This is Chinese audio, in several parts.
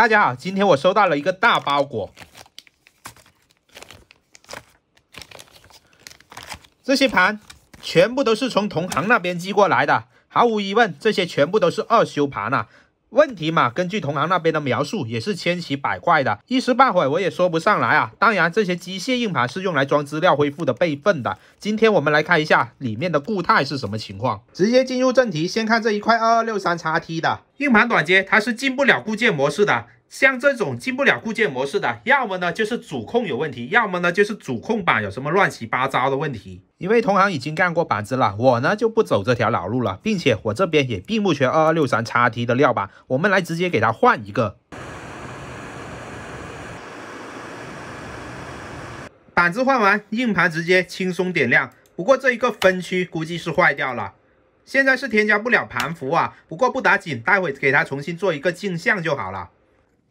大家好，今天我收到了一个大包裹，这些盘全部都是从同行那边寄过来的，毫无疑问，这些全部都是二修盘啊。问题嘛，根据同行那边的描述，也是千奇百怪的，一时半会我也说不上来啊。当然，这些机械硬盘是用来装资料恢复的备份的。今天我们来看一下里面的固态是什么情况。直接进入正题，先看这一块二二六三叉 T 的硬盘短接，它是进不了固件模式的。像这种进不了固件模式的，要么呢就是主控有问题，要么呢就是主控板有什么乱七八糟的问题。因为同行已经干过板子了，我呢就不走这条老路了，并且我这边也并不缺二二六三叉 T 的料板，我们来直接给他换一个。板子换完，硬盘直接轻松点亮。不过这一个分区估计是坏掉了，现在是添加不了盘符啊。不过不打紧，待会给它重新做一个镜像就好了。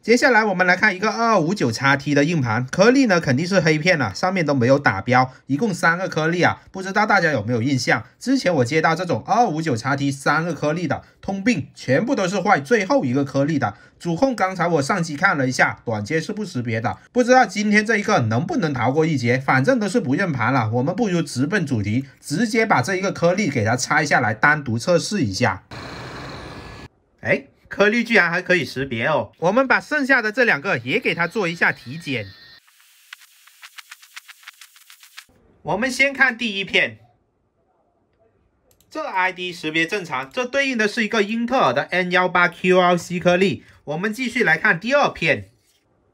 接下来我们来看一个二五九叉 T 的硬盘颗粒呢，肯定是黑片了，上面都没有打标，一共三个颗粒啊，不知道大家有没有印象？之前我接到这种二五九叉 T 三个颗粒的通病，全部都是坏最后一个颗粒的主控。刚才我上机看了一下，短接是不识别的，不知道今天这一个能不能逃过一劫？反正都是不认盘了，我们不如直奔主题，直接把这一个颗粒给它拆下来，单独测试一下。哎。颗粒居然还可以识别哦！我们把剩下的这两个也给它做一下体检。我们先看第一片，这 ID 识别正常，这对应的是一个英特尔的 N18QLC 颗粒。我们继续来看第二片，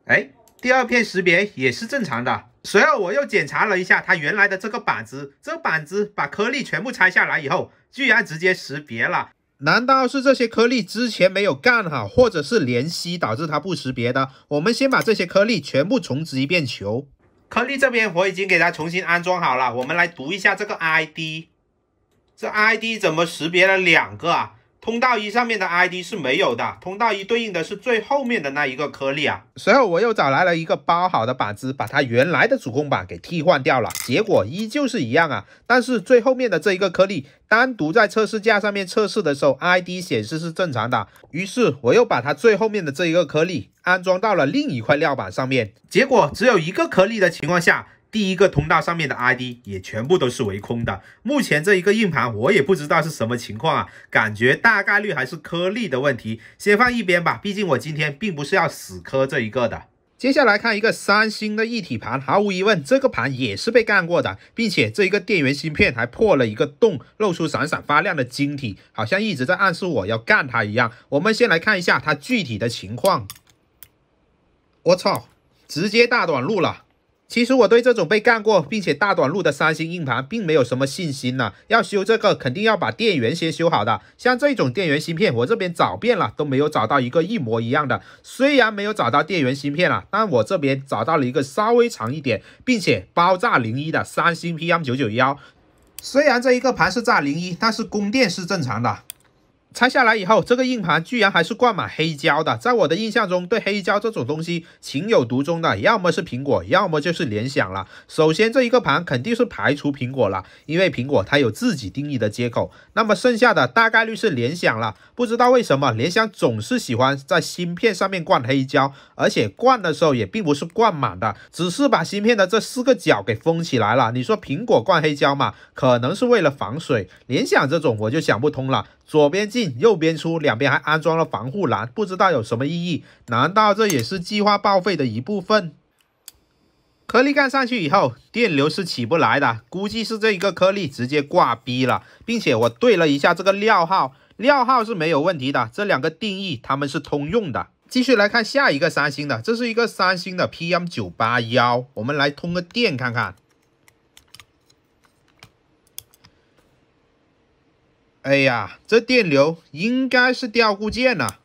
哎，第二片识别也是正常的。随后我又检查了一下它原来的这个板子，这板子把颗粒全部拆下来以后，居然直接识别了。难道是这些颗粒之前没有干好，或者是联吸导致它不识别的？我们先把这些颗粒全部重置一遍球颗粒这边我已经给它重新安装好了。我们来读一下这个 ID，这 ID 怎么识别了两个啊？通道一上面的 ID 是没有的，通道一对应的是最后面的那一个颗粒啊。随后我又找来了一个包好的板子，把它原来的主控板给替换掉了，结果依旧是一样啊。但是最后面的这一个颗粒单独在测试架上面测试的时候，ID 显示是正常的。于是我又把它最后面的这一个颗粒安装到了另一块料板上面，结果只有一个颗粒的情况下。第一个通道上面的 ID 也全部都是为空的。目前这一个硬盘我也不知道是什么情况啊，感觉大概率还是颗粒的问题，先放一边吧。毕竟我今天并不是要死磕这一个的。接下来看一个三星的一体盘，毫无疑问这个盘也是被干过的，并且这一个电源芯片还破了一个洞，露出闪闪发亮的晶体，好像一直在暗示我要干它一样。我们先来看一下它具体的情况。我操，直接大短路了！其实我对这种被干过并且大短路的三星硬盘并没有什么信心呢。要修这个，肯定要把电源先修好的。像这种电源芯片，我这边找遍了都没有找到一个一模一样的。虽然没有找到电源芯片了，但我这边找到了一个稍微长一点，并且包炸零一的三星 PM 九九幺。虽然这一个盘是炸零一，但是供电是正常的。拆下来以后，这个硬盘居然还是灌满黑胶的。在我的印象中，对黑胶这种东西情有独钟的，要么是苹果，要么就是联想了。首先这一个盘肯定是排除苹果了，因为苹果它有自己定义的接口。那么剩下的大概率是联想了。不知道为什么联想总是喜欢在芯片上面灌黑胶，而且灌的时候也并不是灌满的，只是把芯片的这四个角给封起来了。你说苹果灌黑胶嘛，可能是为了防水。联想这种我就想不通了，左边进。右边出，两边还安装了防护栏，不知道有什么意义？难道这也是计划报废的一部分？颗粒干上去以后，电流是起不来的，估计是这一个颗粒直接挂逼了，并且我对了一下这个料号，料号是没有问题的。这两个定义它们是通用的。继续来看下一个三星的，这是一个三星的 PM981，我们来通个电看看。哎呀，这电流应该是掉固件了，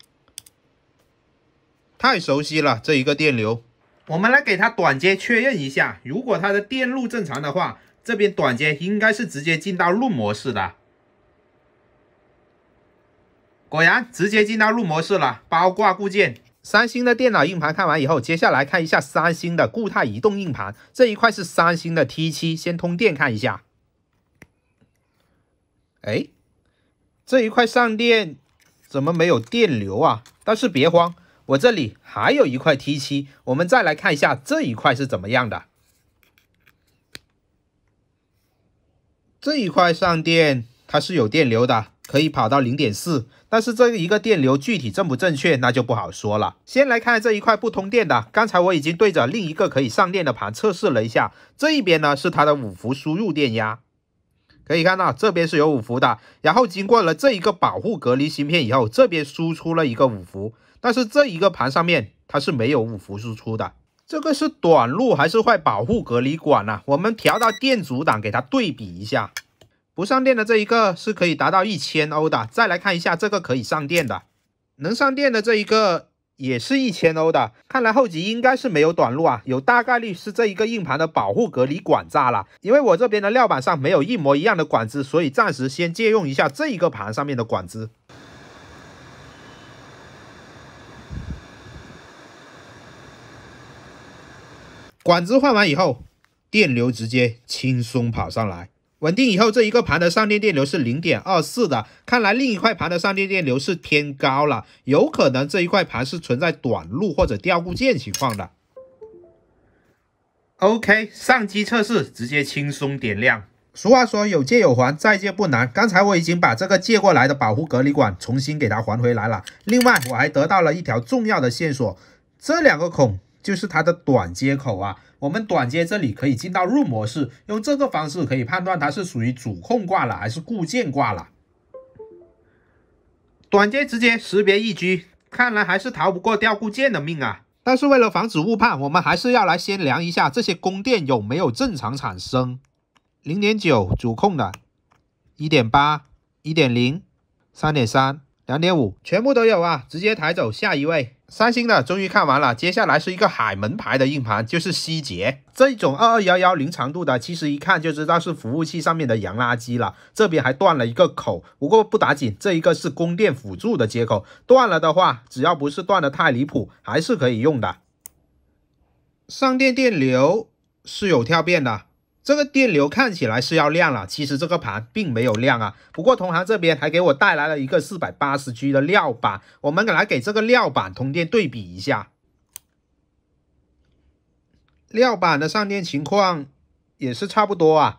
太熟悉了这一个电流。我们来给它短接确认一下，如果它的电路正常的话，这边短接应该是直接进到路模式的。果然，直接进到路模式了，包挂固件。三星的电脑硬盘看完以后，接下来看一下三星的固态移动硬盘，这一块是三星的 T 七，先通电看一下。哎。这一块上电怎么没有电流啊？但是别慌，我这里还有一块 T 七，我们再来看一下这一块是怎么样的。这一块上电它是有电流的，可以跑到零点四，但是这一个电流具体正不正确那就不好说了。先来看这一块不通电的，刚才我已经对着另一个可以上电的盘测试了一下，这一边呢是它的五伏输入电压。可以看到这边是有五伏的，然后经过了这一个保护隔离芯片以后，这边输出了一个五伏，但是这一个盘上面它是没有五伏输出的，这个是短路还是坏保护隔离管呢？我们调到电阻档给它对比一下，不上电的这一个是可以达到一千欧的，再来看一下这个可以上电的，能上电的这一个。也是一千欧的，看来后级应该是没有短路啊，有大概率是这一个硬盘的保护隔离管炸了，因为我这边的料板上没有一模一样的管子，所以暂时先借用一下这一个盘上面的管子。管子换完以后，电流直接轻松跑上来。稳定以后，这一个盘的上电电流是零点二四的，看来另一块盘的上电电流是偏高了，有可能这一块盘是存在短路或者掉部件情况的。OK，上机测试直接轻松点亮。俗话说，有借有还，再借不难。刚才我已经把这个借过来的保护隔离管重新给它还回来了。另外，我还得到了一条重要的线索，这两个孔。就是它的短接口啊，我们短接这里可以进到入模式，用这个方式可以判断它是属于主控挂了还是固件挂了。短接直接识别一 G，看来还是逃不过掉固件的命啊。但是为了防止误判，我们还是要来先量一下这些供电有没有正常产生。零点九主控的，一点八，一点零，三点三。两点五，全部都有啊！直接抬走，下一位，三星的终于看完了，接下来是一个海门牌的硬盘，就是希捷这种二二幺幺零长度的，其实一看就知道是服务器上面的洋垃圾了。这边还断了一个口，不过不打紧，这一个是供电辅助的接口，断了的话，只要不是断的太离谱，还是可以用的。上电电流是有跳变的。这个电流看起来是要亮了，其实这个盘并没有亮啊。不过同行这边还给我带来了一个四百八十 G 的料板，我们来给这个料板通电对比一下。料板的上电情况也是差不多啊。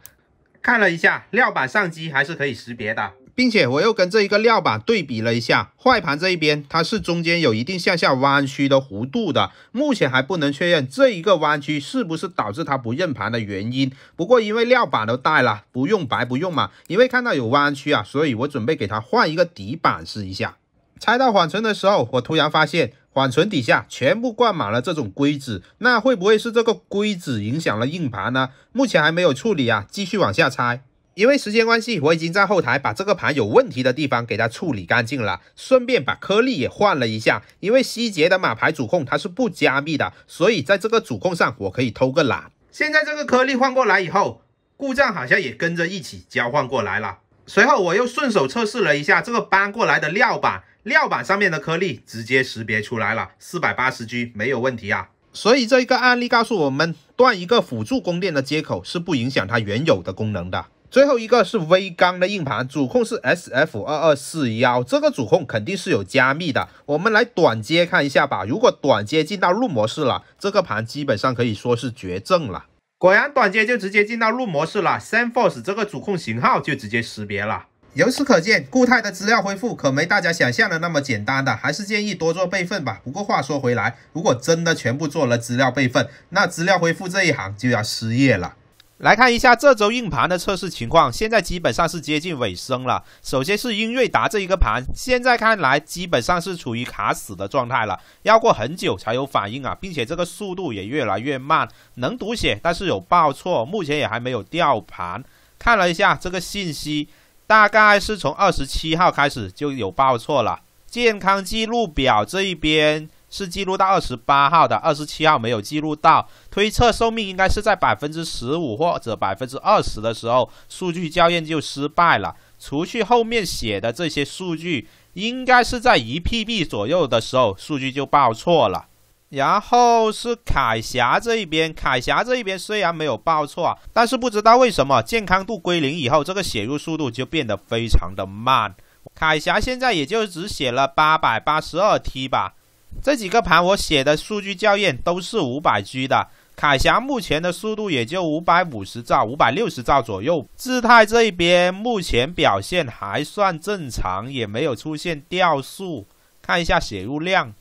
看了一下，料板上机还是可以识别的。并且我又跟这一个料板对比了一下，坏盘这一边它是中间有一定向下弯曲的弧度的，目前还不能确认这一个弯曲是不是导致它不认盘的原因。不过因为料板都带了，不用白不用嘛。因为看到有弯曲啊，所以我准备给它换一个底板试一下。拆到缓存的时候，我突然发现缓存底下全部灌满了这种硅脂，那会不会是这个硅脂影响了硬盘呢？目前还没有处理啊，继续往下拆。因为时间关系，我已经在后台把这个盘有问题的地方给它处理干净了，顺便把颗粒也换了一下。因为希捷的马牌主控它是不加密的，所以在这个主控上我可以偷个懒。现在这个颗粒换过来以后，故障好像也跟着一起交换过来了。随后我又顺手测试了一下这个搬过来的料板，料板上面的颗粒直接识别出来了，四百八十 G 没有问题啊。所以这一个案例告诉我们，断一个辅助供电的接口是不影响它原有的功能的。最后一个是微刚的硬盘，主控是 S F 二二四幺，这个主控肯定是有加密的。我们来短接看一下吧，如果短接进到录模式了，这个盘基本上可以说是绝症了。果然，短接就直接进到录模式了，Sanforce 这个主控型号就直接识别了。由此可见，固态的资料恢复可没大家想象的那么简单的，还是建议多做备份吧。不过话说回来，如果真的全部做了资料备份，那资料恢复这一行就要失业了。来看一下这周硬盘的测试情况，现在基本上是接近尾声了。首先是英瑞达这一个盘，现在看来基本上是处于卡死的状态了，要过很久才有反应啊，并且这个速度也越来越慢，能读写但是有报错，目前也还没有掉盘。看了一下这个信息，大概是从二十七号开始就有报错了。健康记录表这一边。是记录到二十八号的，二十七号没有记录到。推测寿命应该是在百分之十五或者百分之二十的时候，数据校验就失败了。除去后面写的这些数据，应该是在一 PB 左右的时候，数据就报错了。然后是凯侠这一边，凯侠这一边虽然没有报错，但是不知道为什么健康度归零以后，这个写入速度就变得非常的慢。凯侠现在也就只写了八百八十二 T 吧。这几个盘我写的数据校验都是五百 G 的，铠侠目前的速度也就五百五十兆、五百六十兆左右。智泰这一边目前表现还算正常，也没有出现掉速。看一下写入量，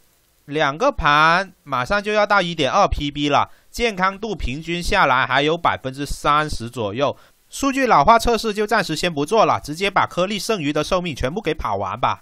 两个盘马上就要到一点二 PB 了，健康度平均下来还有百分之三十左右。数据老化测试就暂时先不做了，直接把颗粒剩余的寿命全部给跑完吧。